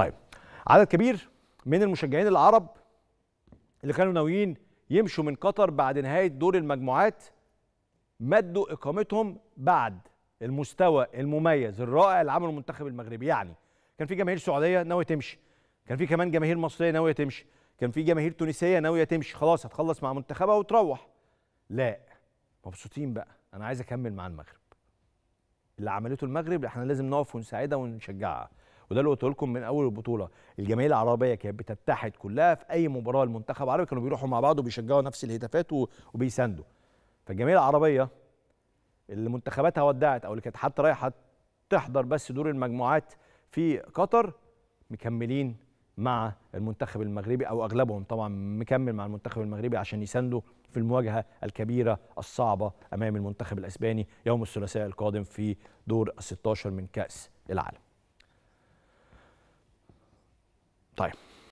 طيب عدد كبير من المشجعين العرب اللي كانوا ناويين يمشوا من قطر بعد نهايه دور المجموعات مدوا اقامتهم بعد المستوى المميز الرائع اللي عمله المنتخب المغربي يعني كان في جماهير سعوديه ناويه تمشي كان في كمان جماهير مصريه ناويه تمشي كان في جماهير تونسيه ناويه تمشي خلاص هتخلص مع منتخبها وتروح لا مبسوطين بقى انا عايز اكمل مع المغرب اللي عملته المغرب احنا لازم نقف ونساعدها ونشجعها وده اللي قلت لكم من اول البطوله الجماهير العربيه كانت بتتحد كلها في اي مباراه المنتخب العربي كانوا بيروحوا مع بعض وبيشجعوا نفس الهتافات وبيساندوا فالجماهير العربيه اللي منتخباتها ودعت او اللي كانت حتى رايحه تحضر بس دور المجموعات في قطر مكملين مع المنتخب المغربي او اغلبهم طبعا مكمل مع المنتخب المغربي عشان يساندوا في المواجهه الكبيره الصعبه امام المنتخب الاسباني يوم الثلاثاء القادم في دور ال 16 من كاس العالم Bye.